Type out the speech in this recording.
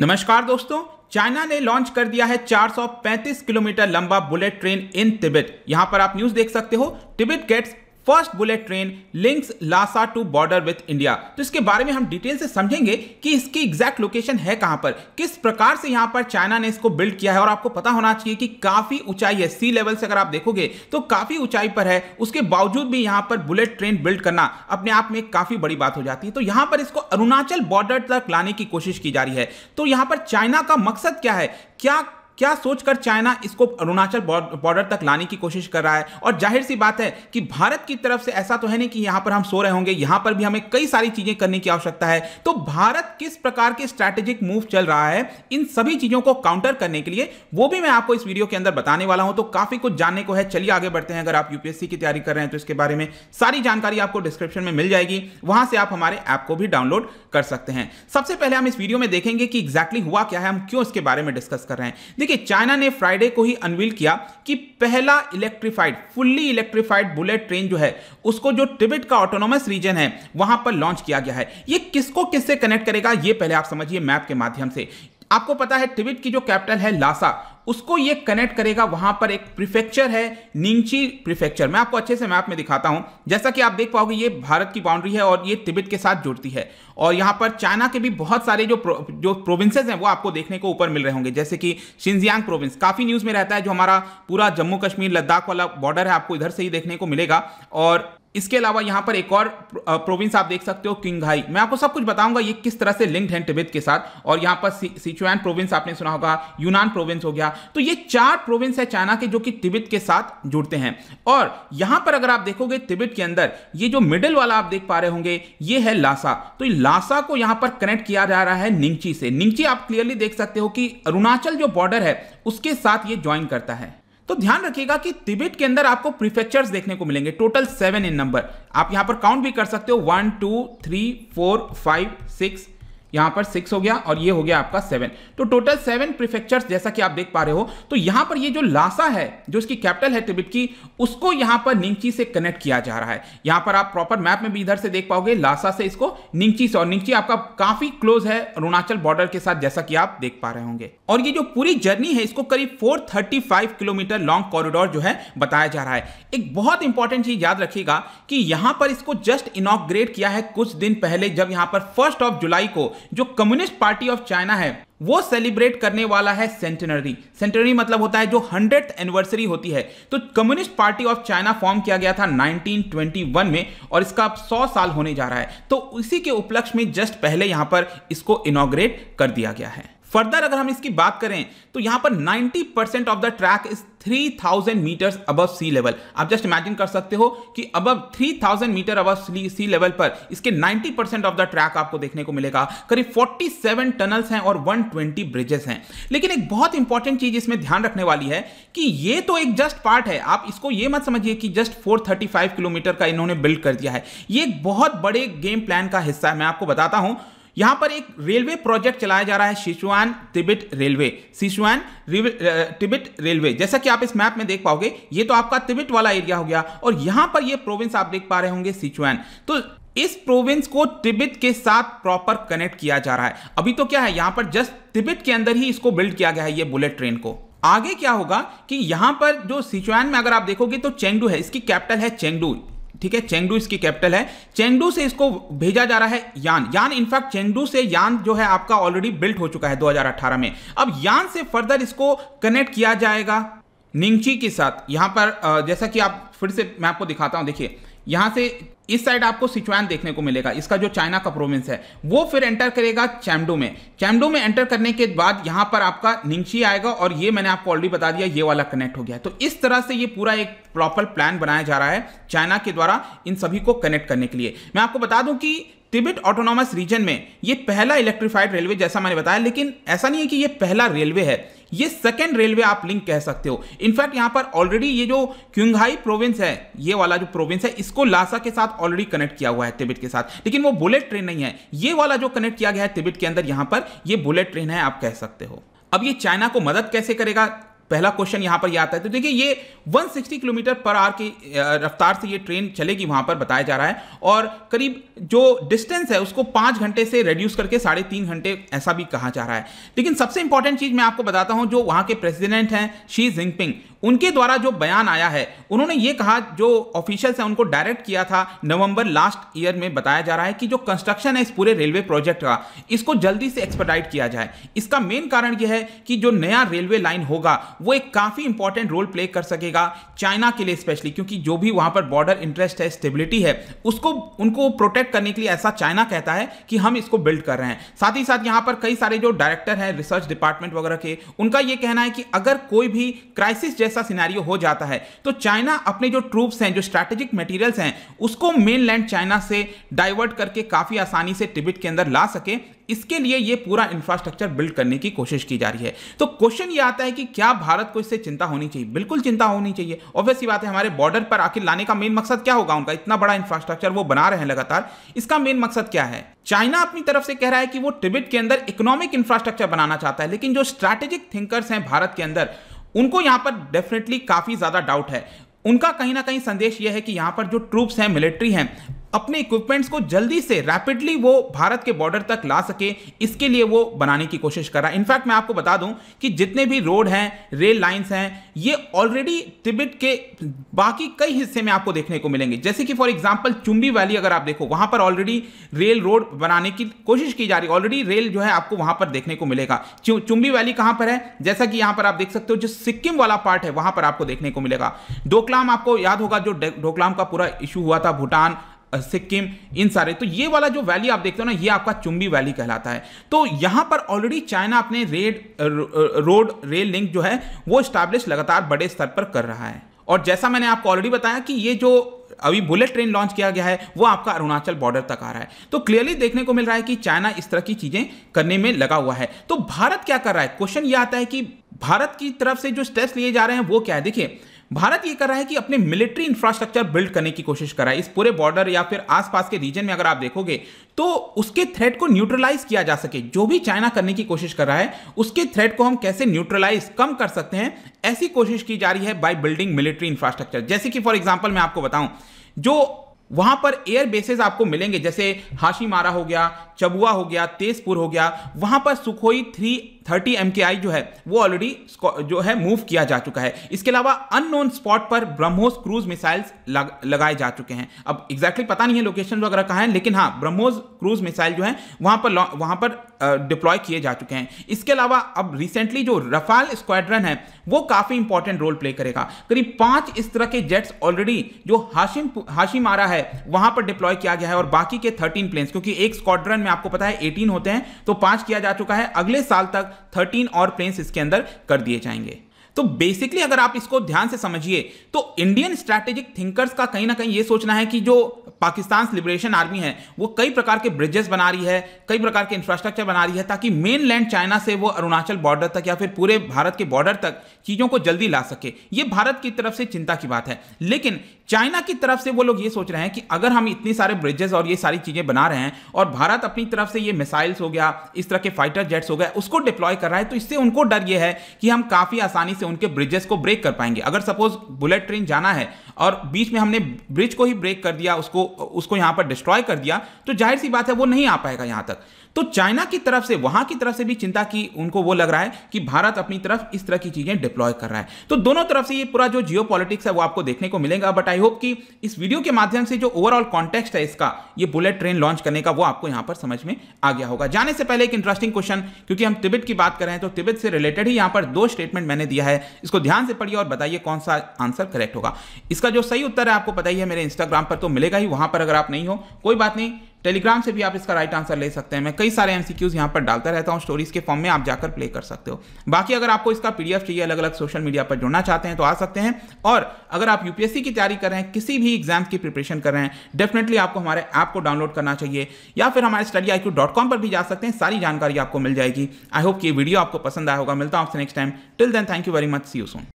नमस्कार दोस्तों चाइना ने लॉन्च कर दिया है 435 किलोमीटर लंबा बुलेट ट्रेन इन तिब्बत यहां पर आप न्यूज देख सकते हो Tibet gets first bullet train links Lhasa to border with India तो इसके बारे में हम डिटेल से समझेंगे कि इसकी एग्जैक्ट लोकेशन है कहां पर किस प्रकार से यहां पर चाइना ने इसको बिल्ड किया है और आपको पता होना चाहिए कि काफी ऊंचाई है सी लेवल से अगर आप देखोगे तो काफी ऊंचाई पर है उसके बावजूद भी यहां पर बुलेट ट्रेन बिल्ड करना अपने आप में काफी बड़ी बात हो जाती है तो यहां पर इसको अरुणाचल बॉर्डर तक लाने की कोशिश की जा रही है तो यहां पर चाइना का मकसद क्या है क्या क्या सोचकर चाइना इसको अरुणाचल बॉर्डर तक लाने की कोशिश कर रहा है और जाहिर सी बात है कि भारत की तरफ से ऐसा तो है नहीं कि यहां पर हम सो रहे होंगे यहां पर भी हमें कई सारी चीज़ें करने की आवश्यकता है तो भारत किस प्रकार के स्ट्रैटेजिक मूव चल रहा है इन सभी चीज़ों को काउंटर करने के लिए वो भी मैं आपको इस वीडियो के अंदर बताने वाला हूं तो काफ़ी कुछ जानने को है चलिए आगे बढ़ते हैं अगर आप यूपीएससी की तैयारी कर रहे हैं तो इसके बारे में सारी जानकारी आपको डिस्क्रिप्शन में मिल जाएगी वहां से आप हमारे ऐप को भी डाउनलोड कर सकते हैं सबसे पहले हम इस वीडियो में देखेंगे कि एग्जैक्टली हुआ क्या है हम क्यों इसके बारे में डिस्कस कर रहे हैं देखिए चाइना ने फ्राइडे को ही अनवील किया कि पहला electrified fully electrified bullet train जो है उसको जो टिबेट का ऑटोनोमस रीजन है वहां पर लॉन्च किया गया है ये किसको किससे कनेक्ट करेगा ये पहले आप समझिए मैप के माध्यम से आपको पता है टिबेट की जो कैपिटल है लासा उसको ये कनेक्ट करेगा वहां पर एक प्रिफेक्चर है निंगची प्रिफेक्चर मैं आपको अच्छे से मैप में दिखाता हूं जैसा कि आप देख पाओगे ये भारत की बाउंड्री है और ये तिब्बत के साथ जुड़ती है और यहां पर चाइना के भी बहुत सारे जो प्रो, जो प्रोविंसेस हैं वो आपको देखने को ऊपर मिल रहे होंगे जैसे कि शिंजियांग प्रोविंस काफ़ी न्यूज़ में रहता है जो हमारा पूरा जम्मू कश्मीर लद्दाख वाला बॉर्डर है आपको इधर से ही देखने को मिलेगा और इसके अलावा यहां पर एक और प्रोविंस आप देख सकते हो किंगाई मैं आपको सब कुछ बताऊंगा ये किस तरह से लिंक्ड है तिब्बत के साथ और यहाँ पर सिचुआन प्रोविंस आपने सुना होगा यूनान प्रोविंस हो गया तो ये चार प्रोविंस है चाइना के जो कि तिब्बत के साथ जुड़ते हैं और यहां पर अगर आप देखोगे तिब्बत के अंदर ये जो मिडिल वाला आप देख पा रहे होंगे ये है लासा तो लासा को यहां पर कनेक्ट किया जा रहा है निंगची से निंगची आप क्लियरली देख सकते हो कि अरुणाचल जो बॉर्डर है उसके साथ ये ज्वाइन करता है तो ध्यान रखिएगा कि तिबेट के अंदर आपको प्रीफेक्चर्स देखने को मिलेंगे टोटल सेवन इन नंबर आप यहां पर काउंट भी कर सकते हो one two three four five six यहां पर सिक्स हो गया और ये हो गया आपका सेवन तो टोटल सेवन प्रिफेक्चर्स जैसा कि आप देख पा रहे हो तो यहां पर ये जो लासा है जो इसकी कैपिटल है तिब्बत की उसको यहां पर निंगची से कनेक्ट किया जा रहा है यहां पर आप प्रॉपर मैप में भी इधर से देख पाओगे लासा से इसको निंगची से और निंगची आपका काफी क्लोज है अरुणाचल बॉर्डर के साथ जैसा कि आप देख पा रहे होंगे और ये जो पूरी जर्नी है इसको करीब फोर किलोमीटर लॉन्ग कॉरिडोर जो है बताया जा रहा है एक बहुत इंपॉर्टेंट चीज याद रखेगा कि यहां पर इसको जस्ट इनोग्रेट किया है कुछ दिन पहले जब यहां पर फर्स्ट ऑफ जुलाई को जो कम्युनिस्ट पार्टी ऑफ चाइना है वो सेलिब्रेट करने वाला है सेंटेनरी सेंटेनरी मतलब होता है जो हंड्रेड एनिवर्सरी होती है तो communist party of China form किया गया था 1921 में और इसका अब 100 साल होने जा रहा है तो इसी के उपलक्ष्य में जस्ट पहले यहां पर इसको इनोग्रेट कर दिया गया है फर्दर अगर हम इसकी बात करें तो यहां पर 90 percent of the track is 3000 thousand metre above sea level आप जस्ट इमेजिन कर सकते हो कि अब 3000 मीटर अब सी लेवल पर इसके 90 परसेंट ऑफ द ट्रैक आपको देखने को मिलेगा करीब 47 टनल्स हैं और 120 ब्रिजेस हैं लेकिन एक बहुत इंपॉर्टेंट चीज इसमें ध्यान रखने वाली है कि ये तो एक जस्ट पार्ट है आप इसको ये मत समझिए कि जस्ट 435 किलोमीटर का इन्होंने बिल्ड कर दिया है ये एक बहुत बड़े गेम प्लान का हिस्सा है मैं आपको बताता हूं यहां पर एक रेलवे प्रोजेक्ट चलाया जा रहा है Sichuan Tibet railway Sichuan Tibet railway जैसा कि आप इस मैप में देख पाओगे ये तो आपका तिबिट वाला एरिया हो गया और यहां पर ये प्रोविंस आप देख पा रहे होंगे सिचुआन तो इस प्रोविंस को तिबित के साथ प्रॉपर कनेक्ट किया जा रहा है अभी तो क्या है यहां पर जस्ट तिबित के अंदर ही इसको बिल्ड किया गया है ये बुलेट ट्रेन को आगे क्या होगा कि यहां पर जो सिचुआन में अगर आप देखोगे तो चेंगडू है इसकी कैपिटल है चेंगडू ठीक है चेंगडू इसकी कैपिटल है चेंगडू से इसको भेजा जा रहा है यान यान इनफैक्ट चेंगडू से यान जो है आपका ऑलरेडी बिल्ट हो चुका है 2018 में अब यान से फर्दर इसको कनेक्ट किया जाएगा निंगची के साथ यहां पर जैसा कि आप फिर से मैं आपको दिखाता हूं देखिए यहाँ से इस साइड आपको सिचुआन देखने को मिलेगा इसका जो चाइना का प्रोविंस है वो फिर एंटर करेगा चैमडू में चैमडो में एंटर करने के बाद यहां पर आपका निंची आएगा और ये मैंने आपको ऑलरेडी बता दिया ये वाला कनेक्ट हो गया तो इस तरह से ये पूरा एक प्रॉपर प्लान बनाया जा रहा है चाइना के द्वारा इन सभी को कनेक्ट करने के लिए मैं आपको बता दूं कि तिब्बत ऑटोनॉमस रीजन में ये पहला इलेक्ट्रीफाइड रेलवे जैसा मैंने बताया लेकिन ऐसा नहीं है कि ये पहला रेलवे है ये सेकेंड रेलवे आप लिंक कह सकते हो इनफैक्ट यहाँ पर ऑलरेडी ये जो क्यूंघाई प्रोविंस है ये वाला जो प्रोविंस है इसको लासा के साथ ऑलरेडी कनेक्ट किया हुआ है तिब्बत के साथ लेकिन वो बुलेट ट्रेन नहीं है ये वाला जो कनेक्ट किया गया है तिब्बत के अंदर यहाँ पर ये बुलेट ट्रेन है आप कह सकते हो अब ये चाइना को मदद कैसे करेगा पहला क्वेश्चन यहां पर यह आता है तो देखिए ये 160 किलोमीटर पर आवर की रफ्तार से ये ट्रेन चलेगी वहां पर बताया जा रहा है और करीब जो डिस्टेंस है उसको पांच घंटे से रेड्यूस करके साढ़े तीन घंटे ऐसा भी कहा जा रहा है लेकिन सबसे इंपॉर्टेंट चीज़ मैं आपको बताता हूं जो वहां के प्रेसिडेंट हैं शी जिनपिंग उनके द्वारा जो बयान आया है उन्होंने ये कहा जो ऑफिशियल्स हैं उनको डायरेक्ट किया था नवंबर लास्ट ईयर में बताया जा रहा है कि जो कंस्ट्रक्शन है इस पूरे रेलवे प्रोजेक्ट का इसको जल्दी से एक्सपर्टाइट किया जाए इसका मेन कारण यह है कि जो नया रेलवे लाइन होगा वो एक काफ़ी इंपॉर्टेंट रोल प्ले कर सकेगा चाइना के लिए स्पेशली क्योंकि जो भी वहाँ पर बॉर्डर इंटरेस्ट है स्टेबिलिटी है उसको उनको प्रोटेक्ट करने के लिए ऐसा चाइना कहता है कि हम इसको बिल्ड कर रहे हैं साथ ही साथ यहाँ पर कई सारे जो डायरेक्टर हैं रिसर्च डिपार्टमेंट वगैरह के उनका ये कहना है कि अगर कोई भी क्राइसिस जैसे ऐसा सिनारियो हो जाता है तो चाइना अपने जो ट्रूप्स हैं जो स्ट्रेटेजिक मटेरियल्स हैं उसको मेनलैंड चाइना से डाइवर्ट करके काफ़ी आसानी से टिबिट के अंदर ला सके इसके लिए ये पूरा इंफ्रास्ट्रक्चर बिल्ड करने की कोशिश की जा रही है तो क्वेश्चन ये आता है कि क्या भारत को इससे चिंता होनी चाहिए बिल्कुल चिंता होनी चाहिए ऑब्वियस बात है हमारे बॉर्डर पर आखिर लाने का मेन मकसद क्या होगा उनका इतना बड़ा इंफ्रास्ट्रक्चर वो बना रहे हैं लगातार इसका मेन मकसद क्या है चाइना अपनी तरफ से कह रहा है कि वो टिबिट के अंदर इकोनॉमिक इंफ्रास्ट्रक्चर बनाना चाहता है लेकिन जो स्ट्रैटेजिक थिंकर्स हैं भारत के अंदर उनको यहां पर डेफिनेटली काफ़ी ज़्यादा डाउट है उनका कहीं ना कहीं संदेश यह है कि यहां पर जो ट्रूप्स हैं मिलिट्री हैं अपने इक्विपमेंट्स को जल्दी से रैपिडली वो भारत के बॉर्डर तक ला सके इसके लिए वो बनाने की कोशिश कर रहा है इनफैक्ट मैं आपको बता दूं कि जितने भी रोड हैं रेल लाइंस हैं ये ऑलरेडी तिब्बत के बाकी कई हिस्से में आपको देखने को मिलेंगे जैसे कि फॉर एग्जाम्पल चुम्बी वैली अगर आप देखो वहां पर ऑलरेडी रेल रोड बनाने की कोशिश की जा रही है ऑलरेडी रेल जो है आपको वहां पर देखने को मिलेगा चुम्बी वैली कहां पर है जैसा कि यहां पर आप देख सकते हो जो सिक्किम वाला पार्ट है वहां पर आपको देखने को मिलेगा डोकलाम आपको याद होगा जो डोकलाम का पूरा इशू हुआ था भूटान सिक्किम इन सारे तो ये वाला जो वैली आप देखते हो ना ये आपका चुंबी वैली कहलाता है तो यहां पर ऑलरेडी चाइना अपने रेड रोड रेल लिंक जो है वो स्टैब्लिश लगातार बड़े स्तर पर कर रहा है और जैसा मैंने आपको ऑलरेडी बताया कि ये जो अभी बुलेट ट्रेन लॉन्च किया गया है वो आपका अरुणाचल बॉर्डर तक आ रहा है तो क्लियरली देखने को मिल रहा है कि चाइना इस तरह की चीजें करने में लगा हुआ है तो भारत क्या कर रहा है क्वेश्चन ये आता है कि भारत की तरफ से जो स्टेप्स लिए जा रहे हैं वो क्या है देखिए भारत ये कर रहा है कि अपने मिलिट्री इंफ्रास्ट्रक्चर बिल्ड करने की कोशिश कर रहा है इस पूरे बॉर्डर या फिर आसपास के रीजन में अगर आप देखोगे तो उसके थ्रेट को न्यूट्रलाइज किया जा सके जो भी चाइना करने की कोशिश कर रहा है उसके थ्रेट को हम कैसे न्यूट्रलाइज कम कर सकते हैं ऐसी कोशिश की जा रही है बाय बिल्डिंग मिलिट्री इंफ्रास्ट्रक्चर जैसे कि फॉर एग्जाम्पल मैं आपको बताऊं जो वहां पर एयर बेसेस आपको मिलेंगे जैसे हाशी मारा हो गया चबुआ हो गया तेजपुर हो गया वहां पर सुखोई थ्री थर्टी एम जो है वो ऑलरेडी जो है मूव किया जा चुका है इसके अलावा अननोन स्पॉट पर ब्रह्मोस क्रूज मिसाइल्स लग, लगाए जा चुके हैं अब एग्जैक्टली पता नहीं है लोकेशन वगैरह कहाँ है लेकिन हाँ ब्रह्मोस क्रूज मिसाइल जो है वहां पर वहां पर डिप्लॉय किए जा चुके हैं इसके अलावा अब रिसेंटली जो रफाल स्क्वाड्रन है वो काफ़ी इंपॉर्टेंट रोल प्ले करेगा करीब पांच इस तरह के जेट्स ऑलरेडी जो हाशिम हाशिम हाशिमारा है वहां पर डिप्लॉय किया गया है और बाकी के थर्टीन प्लेन्स क्योंकि एक स्क्वाड्रन में आपको पता है एटीन होते हैं तो पांच किया जा चुका है अगले साल तक थर्टीन और प्लेन्स इसके अंदर कर दिए जाएंगे तो बेसिकली अगर आप इसको ध्यान से समझिए तो इंडियन स्ट्रैटेजिक थिंकर्स का कहीं ना कहीं ये सोचना है कि जो पाकिस्तान लिबरेशन आर्मी है वो कई प्रकार के ब्रिजेस बना रही है कई प्रकार के इंफ्रास्ट्रक्चर बना रही है ताकि मेन लैंड चाइना से वो अरुणाचल बॉर्डर तक या फिर पूरे भारत के बॉर्डर तक चीज़ों को जल्दी ला सके ये भारत की तरफ से चिंता की बात है लेकिन चाइना की तरफ से वो लोग ये सोच रहे हैं कि अगर हम इतने सारे ब्रिजेस और ये सारी चीज़ें बना रहे हैं और भारत अपनी तरफ से ये मिसाइल्स हो गया इस तरह के फाइटर जेट्स हो गए उसको डिप्लॉय कर रहा है तो इससे उनको डर ये है कि हम काफ़ी आसानी से उनके ब्रिजेस को ब्रेक कर पाएंगे अगर सपोज बुलेट ट्रेन जाना है और बीच में हमने ब्रिज को ही ब्रेक कर दिया उसको उसको यहाँ पर डिस्ट्रॉय कर दिया तो जाहिर सी बात है वो नहीं आ पाएगा यहाँ तक तो चाइना की तरफ से वहां की तरफ से भी चिंता की उनको वो लग रहा है कि भारत अपनी तरफ इस तरह की चीजें डिप्लॉय कर रहा है तो दोनों तरफ से ये पूरा जो जियो है वो आपको देखने को मिलेगा बट आई होप कि इस वीडियो के माध्यम से जो ओवरऑल कॉन्टेक्स्ट है इसका ये बुलेट ट्रेन लॉन्च करने का वो आपको यहां पर समझ में आ गया होगा जाने से पहले एक इंटरेस्टिंग क्वेश्चन क्योंकि हम तिबिट की बात कर रहे हैं तो तिबिट से रिलेटेड ही यहां पर दो स्टेटमेंट मैंने दिया है इसको ध्यान से पढ़िए और बताइए कौन सा आंसर करेक्ट होगा इसका जो सही उत्तर है आपको पता ही है मेरे इंस्टाग्राम पर तो मिलेगा ही वहां पर अगर आप नहीं हो कोई बात नहीं टेलीग्राम से भी आप इसका राइट आंसर ले सकते हैं मैं कई सारे एमसीक्यूज यहां पर डालता रहता हूं स्टोरीज के फॉर्म में आप जाकर प्ले कर सकते हो बाकी अगर आपको इसका पीडीएफ चाहिए अलग अलग सोशल मीडिया पर जुड़ना चाहते हैं तो आ सकते हैं और अगर आप यूपीएससी की तैयारी कर रहे हैं किसी भी एग्जाम की प्रिपरेशन कर रहे हैं डेफिनेटली आपको हमारे ऐप को डाउनलोड करना चाहिए या फिर हमारे स्टडी आई पर भी जा सकते हैं सारी जानकारी आपको मिल जाएगी आई होप कि वीडियो आपको पसंद आया होगा मिलता हूं आपसे next time till then thank you very much see you Son